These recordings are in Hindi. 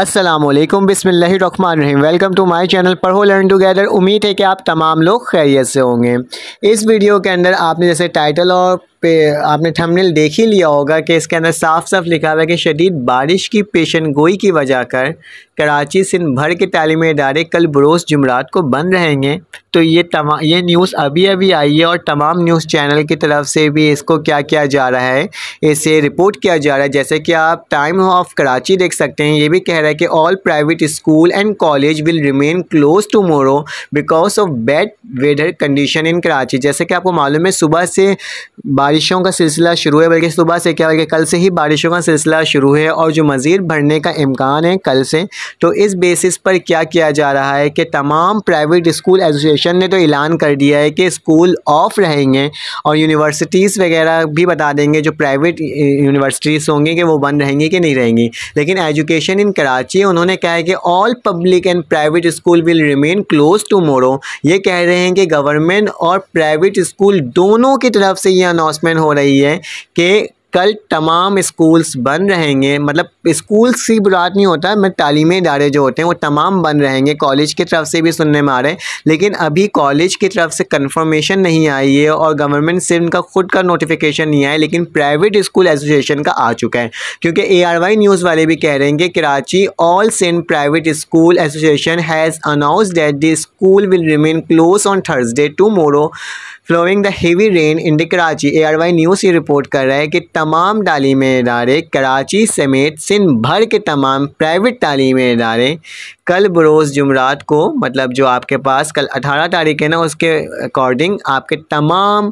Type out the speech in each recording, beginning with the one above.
असलम बिसमीम वेलकम टू माय चैनल पढ़ो लर्न टुगेदर उम्मीद है कि आप तमाम लोग खैरियत से होंगे इस वीडियो के अंदर आपने जैसे टाइटल और पे आपने थंबनेल देख ही लिया होगा कि इसके अंदर साफ साफ लिखा हुआ है कि शदीद बारिश की पेशन गोई की वजह कर कराची सिंध भर के तालीमी इदारे कल बरोस जुमरात को बंद रहेंगे तो ये तमाम ये न्यूज़ अभी अभी आई है और तमाम न्यूज़ चैनल की तरफ से भी इसको क्या किया जा रहा है इसे रिपोर्ट किया जा रहा है जैसे कि आप टाइम ऑफ कराची देख सकते हैं ये भी कह रहा है कि all private school and college will remain close tomorrow because of bad weather condition in Karachi जैसे कि आपको मालूम है सुबह से बारिश बारिशों का सिलसिला शुरू है बल्कि सुबह से क्या बल्कि कल से ही बारिशों का सिलसिला शुरू है और जो मज़ीद भरने का इम्कान है कल से तो इस बेसिस पर क्या किया जा रहा है कि तमाम प्राइवेट स्कूल एसोसिएशन ने तो ऐलान कर दिया है कि स्कूल ऑफ रहेंगे और यूनिवर्सिटीज़ वगैरह भी बता देंगे जो प्राइवेट यूनिवर्सिटीज़ होंगी कि वो बंद रहेंगी कि नहीं रहेंगी लेकिन एजुकेशन इन कराची उन्होंने कहा है कि all public and private school will remain close tomorrow ये कह रहे हैं कि गवर्नमेंट और प्राइवेट स्कूल दोनों की तरफ से ये अनाउंस अनाउंसमेंट हो रही है कि कल तमाम स्कूल्स बंद रहेंगे मतलब स्कूल्स की बुरात नहीं होता मतलब तालीमी इदारे जो होते हैं वो तमाम बंद रहेंगे कॉलेज की तरफ से भी सुनने में आ रहे हैं लेकिन अभी कॉलेज की तरफ से कन्फर्मेशन नहीं आई है और गवर्नमेंट से उनका खुद का नोटिफिकेशन नहीं आया लेकिन प्राइवेट स्कूल एसोसिएशन का आ चुका है क्योंकि ए आर वाई न्यूज़ वाले भी कह रहे हैं कि Karachi all saint private school association has announced that the school will remain close on Thursday tomorrow following the heavy rain in the Karachi A R Y news ये रिपोर्ट कर रहा है कि तमाम तलीमी इदारे कराची समेत सिंध भर के तमाम प्राइवेट तलीमी इदारे कल बरोज़ जुमरात को मतलब जो आपके पास कल अठारह तारीख है ना उसके अकॉर्डिंग आपके तमाम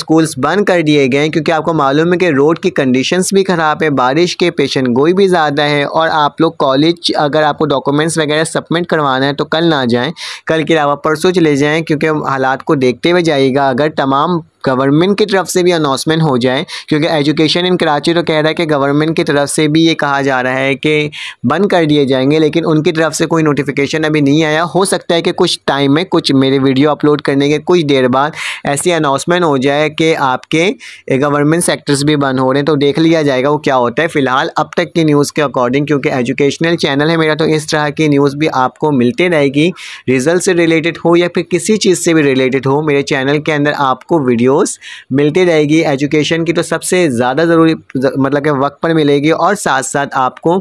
स्कूल्स बंद कर दिए गए क्योंकि आपको मालूम है कि रोड की कंडीशंस भी ख़राब है बारिश के पेशन गोई भी ज़्यादा है और आप लोग कॉलेज अगर आपको डॉक्यूमेंट्स वगैरह सबमिट करवाना है तो कल ना जाएँ कल के अलावा परसों चले जाएँ क्योंकि हालात को देखते हुए जाइएगा अगर तमाम गवर्नमेंट की तरफ से भी अनाउंसमेंट हो जाए क्योंकि एजुकेशन इन कराची तो कह रहा है कि गवर्नमेंट की तरफ से भी ये कहा जा रहा है कि बंद कर दिए जाएंगे लेकिन उनकी तरफ से कोई नोटिफिकेशन अभी नहीं आया हो सकता है कि कुछ टाइम में कुछ मेरे वीडियो अपलोड करने के कुछ देर बाद ऐसी अनाउंसमेंट हो जाए कि आपके गवर्नमेंट सेक्टर्स भी बंद हो रहे हैं तो देख लिया जाएगा वो क्या होता है फ़िलहाल अब तक की न्यूज़ के अकॉर्डिंग क्योंकि एजुकेशनल चैनल है मेरा तो इस तरह की न्यूज़ भी आपको मिलती रहेगी रिजल्ट से रिलेटेड हो या फिर किसी चीज़ से भी रिलेटेड हो मेरे चैनल के अंदर आपको वीडियो वीडियोस मिलती रहेगी एजुकेशन की तो सबसे ज़्यादा ज़रूरी मतलब के वक्त पर मिलेगी और साथ साथ आपको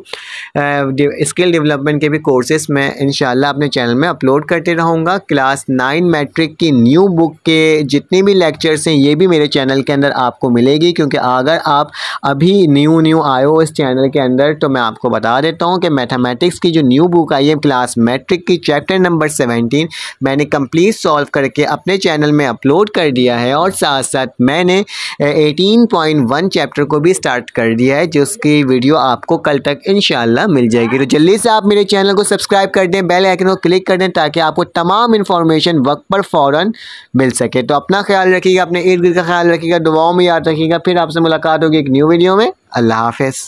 स्किल डेवलपमेंट के भी कोर्सेस मैं इन अपने चैनल में अपलोड करते रहूँगा क्लास नाइन मैट्रिक की न्यू बुक के जितने भी लेक्चर्स हैं ये भी मेरे चैनल के अंदर आपको मिलेगी क्योंकि अगर आप अभी न्यू न्यू आए हो इस चैनल के अंदर तो मैं आपको बता देता हूँ कि मैथमेटिक्स की जो न्यू बुक आई है क्लास मैट्रिक की चैप्टर नंबर सेवेंटीन मैंने कंप्लीट सॉल्व करके अपने चैनल में अपलोड कर दिया है और साथ साथ मैंने 18.1 चैप्टर को भी स्टार्ट कर दिया है जिसकी वीडियो आपको कल तक इन मिल जाएगी तो जल्दी से आप मेरे चैनल को सब्सक्राइब कर दें बेल आइकन को क्लिक कर दें ताकि आपको तमाम इन्फॉर्मेशन वक्त पर फ़ौर मिल सके तो अपना ख्याल रखिएगा अपने इर्द गिर्द का ख्याल रखिएगा दुआओं में याद रखिएगा फिर आपसे मुलाकात होगी एक न्यू वीडियो में अल्लाह हाफिज़